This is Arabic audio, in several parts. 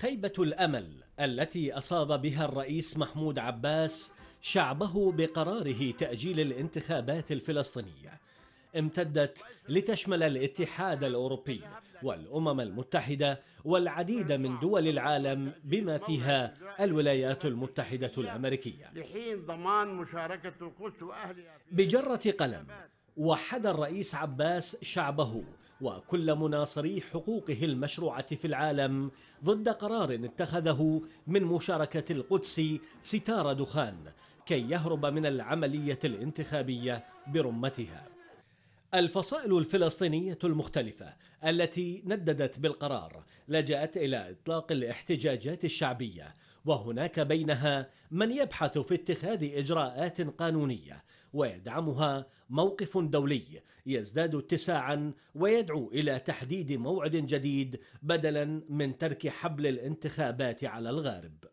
خيبة الأمل التي أصاب بها الرئيس محمود عباس شعبه بقراره تأجيل الانتخابات الفلسطينية امتدت لتشمل الاتحاد الأوروبي والأمم المتحدة والعديد من دول العالم بما فيها الولايات المتحدة الأمريكية بجرة قلم وحد الرئيس عباس شعبه وكل مناصري حقوقه المشروعة في العالم ضد قرار اتخذه من مشاركة القدس ستار دخان كي يهرب من العملية الانتخابية برمتها الفصائل الفلسطينية المختلفة التي نددت بالقرار لجأت إلى إطلاق الاحتجاجات الشعبية وهناك بينها من يبحث في اتخاذ إجراءات قانونية ويدعمها موقف دولي يزداد اتساعا ويدعو إلى تحديد موعد جديد بدلا من ترك حبل الانتخابات على الغارب.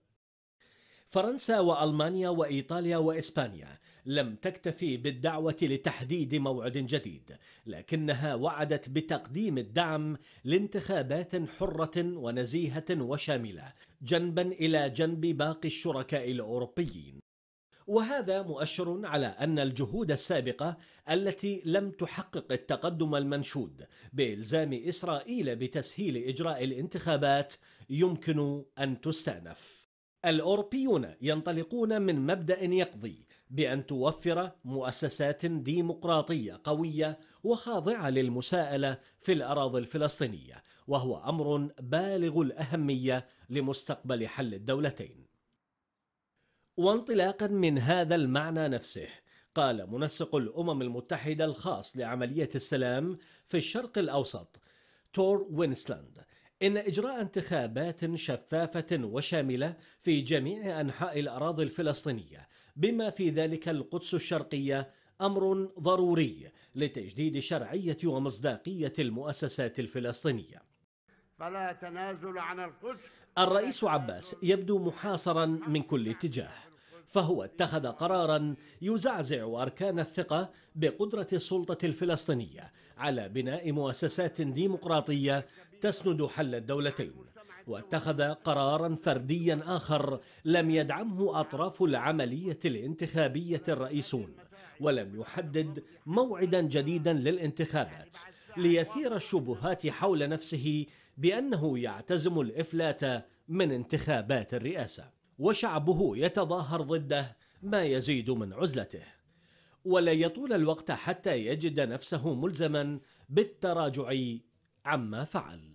فرنسا والمانيا وايطاليا واسبانيا لم تكتفي بالدعوه لتحديد موعد جديد لكنها وعدت بتقديم الدعم لانتخابات حره ونزيهه وشامله جنبا الى جنب باقي الشركاء الاوروبيين وهذا مؤشر على أن الجهود السابقة التي لم تحقق التقدم المنشود بإلزام إسرائيل بتسهيل إجراء الانتخابات يمكن أن تستأنف. الأوروبيون ينطلقون من مبدأ يقضي بأن توفر مؤسسات ديمقراطية قوية وخاضعة للمساءلة في الأراضي الفلسطينية، وهو أمر بالغ الأهمية لمستقبل حل الدولتين. وانطلاقا من هذا المعنى نفسه قال منسق الأمم المتحدة الخاص لعملية السلام في الشرق الأوسط تور وينسلاند إن إجراء انتخابات شفافة وشاملة في جميع أنحاء الأراضي الفلسطينية بما في ذلك القدس الشرقية أمر ضروري لتجديد شرعية ومصداقية المؤسسات الفلسطينية فلا تنازل عن القدس الرئيس عباس يبدو محاصرا من كل اتجاه فهو اتخذ قرارا يزعزع أركان الثقة بقدرة السلطة الفلسطينية على بناء مؤسسات ديمقراطية تسند حل الدولتين واتخذ قرارا فرديا آخر لم يدعمه أطراف العملية الانتخابية الرئيسون ولم يحدد موعدا جديدا للانتخابات ليثير الشبهات حول نفسه بأنه يعتزم الإفلات من انتخابات الرئاسة وشعبه يتظاهر ضده ما يزيد من عزلته ولا يطول الوقت حتى يجد نفسه ملزما بالتراجع عما فعل